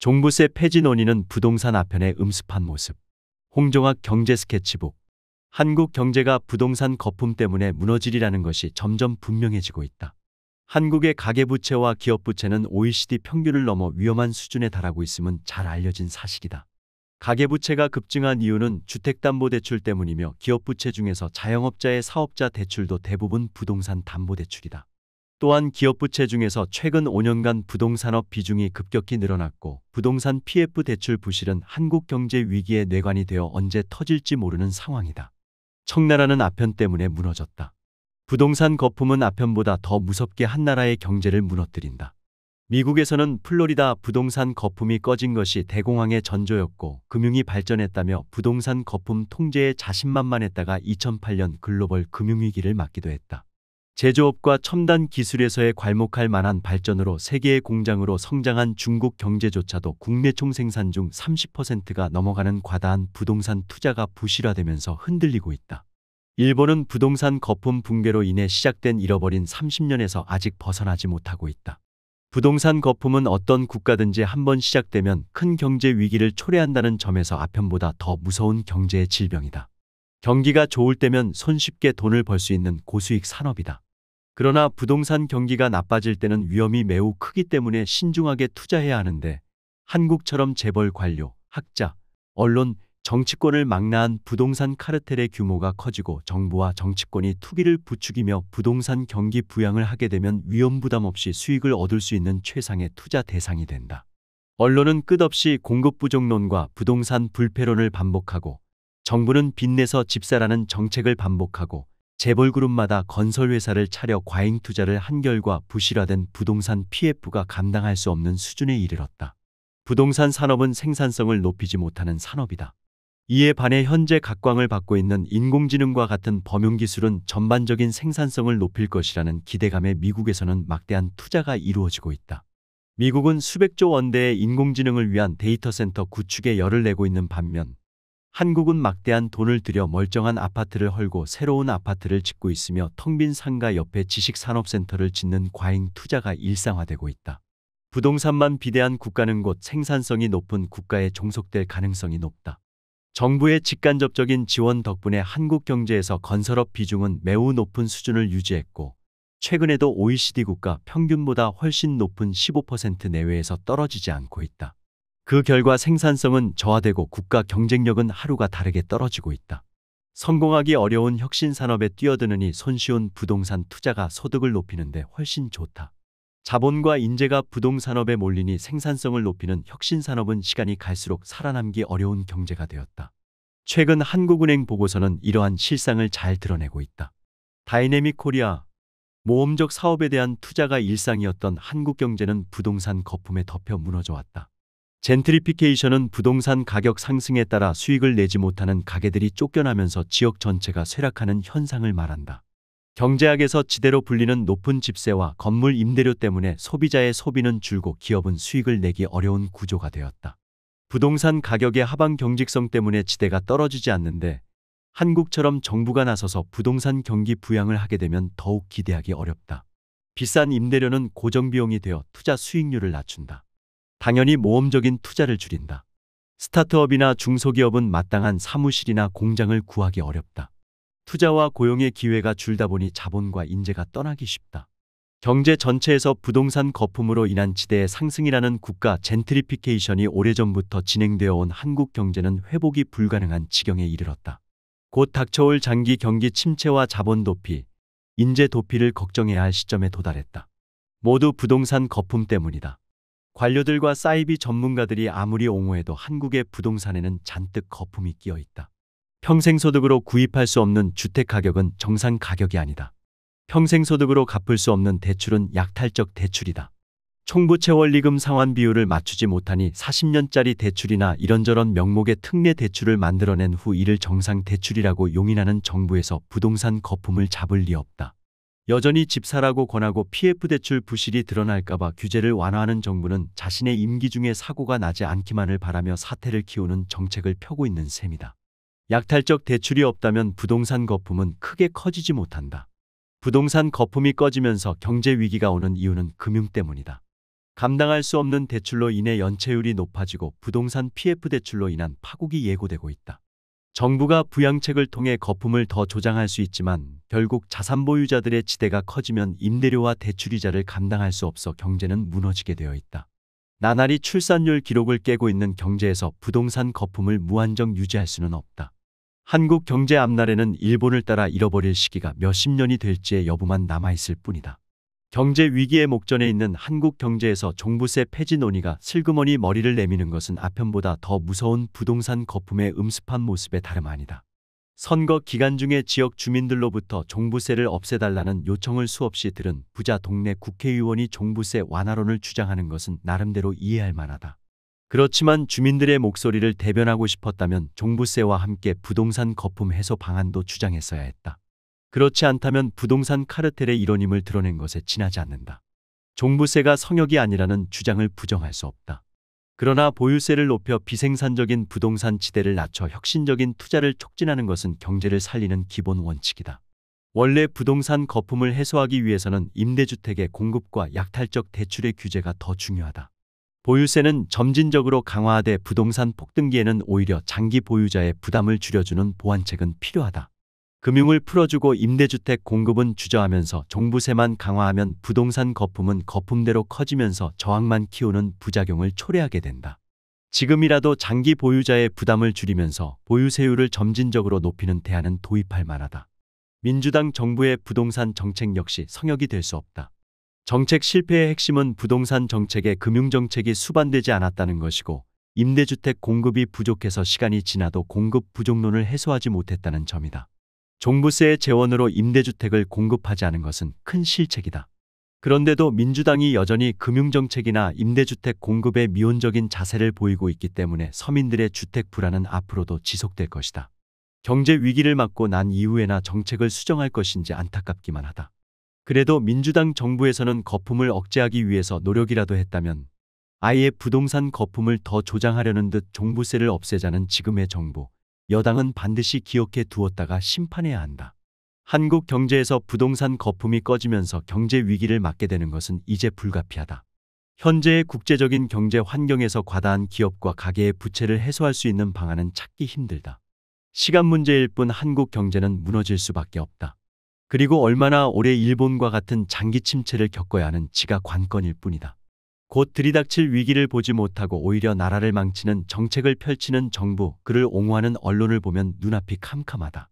종부세 폐지 논의는 부동산 아편의 음습한 모습. 홍종학 경제 스케치북. 한국 경제가 부동산 거품 때문에 무너지리라는 것이 점점 분명해지고 있다. 한국의 가계부채와 기업부채는 OECD 평균을 넘어 위험한 수준에 달하고 있음은 잘 알려진 사실이다. 가계부채가 급증한 이유는 주택담보대출 때문이며 기업부채 중에서 자영업자의 사업자 대출도 대부분 부동산 담보대출이다. 또한 기업 부채 중에서 최근 5년간 부동산업 비중이 급격히 늘어났고 부동산 PF 대출 부실은 한국 경제 위기의뇌관이 되어 언제 터질지 모르는 상황이다. 청나라는 아편 때문에 무너졌다. 부동산 거품은 아편보다 더 무섭게 한 나라의 경제를 무너뜨린다. 미국에서는 플로리다 부동산 거품이 꺼진 것이 대공황의 전조였고 금융이 발전했다며 부동산 거품 통제에 자신만만했다가 2008년 글로벌 금융위기를 맞기도 했다. 제조업과 첨단 기술에서의 괄목할 만한 발전으로 세계의 공장으로 성장한 중국 경제조차도 국내 총 생산 중 30%가 넘어가는 과다한 부동산 투자가 부실화되면서 흔들리고 있다. 일본은 부동산 거품 붕괴로 인해 시작된 잃어버린 30년에서 아직 벗어나지 못하고 있다. 부동산 거품은 어떤 국가든지 한번 시작되면 큰 경제 위기를 초래한다는 점에서 아편보다 더 무서운 경제의 질병이다. 경기가 좋을 때면 손쉽게 돈을 벌 수 있는 고수익 산업이다. 그러나 부동산 경기가 나빠질 때는 위험이 매우 크기 때문에 신중하게 투자해야 하는데 한국처럼 재벌 관료, 학자, 언론, 정치권을 망라한 부동산 카르텔의 규모가 커지고 정부와 정치권이 투기를 부추기며 부동산 경기 부양을 하게 되면 위험 부담 없이 수익을 얻을 수 있는 최상의 투자 대상이 된다. 언론은 끝없이 공급 부족론과 부동산 불패론을 반복하고 정부는 빚내서 집사라는 정책을 반복하고 재벌그룹마다 건설회사를 차려 과잉 투자를 한 결과 부실화된 부동산 PF가 감당할 수 없는 수준에 이르렀다. 부동산 산업은 생산성을 높이지 못하는 산업이다. 이에 반해 현재 각광을 받고 있는 인공지능과 같은 범용기술은 전반적인 생산성을 높일 것이라는 기대감에 미국에서는 막대한 투자가 이루어지고 있다. 미국은 수백조 원대의 인공지능을 위한 데이터 센터 구축에 열을 내고 있는 반면 한국은 막대한 돈을 들여 멀쩡한 아파트를 헐고 새로운 아파트를 짓고 있으며 텅 빈 상가 옆에 지식산업센터를 짓는 과잉 투자가 일상화되고 있다. 부동산만 비대한 국가는 곧 생산성이 높은 국가에 종속될 가능성이 높다. 정부의 직간접적인 지원 덕분에 한국 경제에서 건설업 비중은 매우 높은 수준을 유지했고 최근에도 OECD 국가 평균보다 훨씬 높은 15% 내외에서 떨어지지 않고 있다. 그 결과 생산성은 저하되고 국가 경쟁력은 하루가 다르게 떨어지고 있다. 성공하기 어려운 혁신 산업에 뛰어드느니 손쉬운 부동산 투자가 소득을 높이는데 훨씬 좋다. 자본과 인재가 부동산업에 몰리니 생산성을 높이는 혁신산업은 시간이 갈수록 살아남기 어려운 경제가 되었다. 최근 한국은행 보고서는 이러한 실상을 잘 드러내고 있다. 다이내믹 코리아, 모험적 사업에 대한 투자가 일상이었던 한국 경제는 부동산 거품에 덮여 무너져 왔다. 젠트리피케이션은 부동산 가격 상승에 따라 수익을 내지 못하는 가게들이 쫓겨나면서 지역 전체가 쇠락하는 현상을 말한다. 경제학에서 지대로 불리는 높은 집세와 건물 임대료 때문에 소비자의 소비는 줄고 기업은 수익을 내기 어려운 구조가 되었다. 부동산 가격의 하방 경직성 때문에 지대가 떨어지지 않는데 한국처럼 정부가 나서서 부동산 경기 부양을 하게 되면 더욱 기대하기 어렵다. 비싼 임대료는 고정비용이 되어 투자 수익률을 낮춘다. 당연히 모험적인 투자를 줄인다. 스타트업이나 중소기업은 마땅한 사무실이나 공장을 구하기 어렵다. 투자와 고용의 기회가 줄다 보니 자본과 인재가 떠나기 쉽다. 경제 전체에서 부동산 거품으로 인한 지대의 상승이라는 국가 젠트리피케이션이 오래전부터 진행되어 온 한국 경제는 회복이 불가능한 지경에 이르렀다. 곧 닥쳐올 장기 경기 침체와 자본 도피, 인재 도피를 걱정해야 할 시점에 도달했다. 모두 부동산 거품 때문이다. 관료들과 사이비 전문가들이 아무리 옹호해도 한국의 부동산에는 잔뜩 거품이 끼어 있다. 평생소득으로 구입할 수 없는 주택 가격은 정상 가격이 아니다. 평생소득으로 갚을 수 없는 대출은 약탈적 대출이다. 총부채 원리금 상환 비율을 맞추지 못하니 40년짜리 대출이나 이런저런 명목의 특례 대출을 만들어낸 후 이를 정상 대출이라고 용인하는 정부에서 부동산 거품을 잡을 리 없다. 여전히 집사라고 권하고 PF 대출 부실이 드러날까봐 규제를 완화하는 정부는 자신의 임기 중에 사고가 나지 않기만을 바라며 사태를 키우는 정책을 펴고 있는 셈이다. 약탈적 대출이 없다면 부동산 거품은 크게 커지지 못한다. 부동산 거품이 꺼지면서 경제 위기가 오는 이유는 금융 때문이다. 감당할 수 없는 대출로 인해 연체율이 높아지고 부동산 PF 대출로 인한 파국이 예고되고 있다. 정부가 부양책을 통해 거품을 더 조장할 수 있지만 결국 자산 보유자들의 지대가 커지면 임대료와 대출 이자를 감당할 수 없어 경제는 무너지게 되어 있다. 나날이 출산율 기록을 깨고 있는 경제에서 부동산 거품을 무한정 유지할 수는 없다. 한국 경제 앞날에는 일본을 따라 잃어버릴 시기가 몇십 년이 될지의 여부만 남아있을 뿐이다. 경제 위기의 목전에 있는 한국 경제에서 종부세 폐지 논의가 슬그머니 머리를 내미는 것은 아편보다 더 무서운 부동산 거품의 음습한 모습에 다름 아니다. 선거 기간 중에 지역 주민들로부터 종부세를 없애달라는 요청을 수없이 들은 부자 동네 국회의원이 종부세 완화론을 주장하는 것은 나름대로 이해할 만하다. 그렇지만 주민들의 목소리를 대변하고 싶었다면 종부세와 함께 부동산 거품 해소 방안도 주장했어야 했다. 그렇지 않다면 부동산 카르텔의 이론임을 드러낸 것에 지나지 않는다. 종부세가 성역이 아니라는 주장을 부정할 수 없다. 그러나 보유세를 높여 비생산적인 부동산 지대를 낮춰 혁신적인 투자를 촉진하는 것은 경제를 살리는 기본 원칙이다. 원래 부동산 거품을 해소하기 위해서는 임대주택의 공급과 약탈적 대출의 규제가 더 중요하다. 보유세는 점진적으로 강화하되 부동산 폭등기에는 오히려 장기 보유자의 부담을 줄여주는 보완책은 필요하다. 금융을 풀어주고 임대주택 공급은 주저하면서 종부세만 강화하면 부동산 거품은 거품대로 커지면서 저항만 키우는 부작용을 초래하게 된다. 지금이라도 장기 보유자의 부담을 줄이면서 보유세율을 점진적으로 높이는 대안은 도입할 만하다. 민주당 정부의 부동산 정책 역시 성역이 될 수 없다. 정책 실패의 핵심은 부동산 정책의 금융정책이 수반되지 않았다는 것이고 임대주택 공급이 부족해서 시간이 지나도 공급 부족론을 해소하지 못했다는 점이다. 종부세의 재원으로 임대주택을 공급하지 않은 것은 큰 실책이다. 그런데도 민주당이 여전히 금융정책이나 임대주택 공급에 미온적인 자세를 보이고 있기 때문에 서민들의 주택 불안은 앞으로도 지속될 것이다. 경제 위기를 맞고 난 이후에나 정책을 수정할 것인지 안타깝기만 하다. 그래도 민주당 정부에서는 거품을 억제하기 위해서 노력이라도 했다면 아예 부동산 거품을 더 조장하려는 듯 종부세를 없애자는 지금의 정부, 여당은 반드시 기억해 두었다가 심판해야 한다. 한국 경제에서 부동산 거품이 꺼지면서 경제 위기를 맞게 되는 것은 이제 불가피하다. 현재의 국제적인 경제 환경에서 과다한 기업과 가계의 부채를 해소할 수 있는 방안은 찾기 힘들다. 시간 문제일 뿐 한국 경제는 무너질 수밖에 없다. 그리고 얼마나 오래 일본과 같은 장기 침체를 겪어야 하는 지가 관건일 뿐이다. 곧 들이닥칠 위기를 보지 못하고 오히려 나라를 망치는 정책을 펼치는 정부, 그를 옹호하는 언론을 보면 눈앞이 캄캄하다.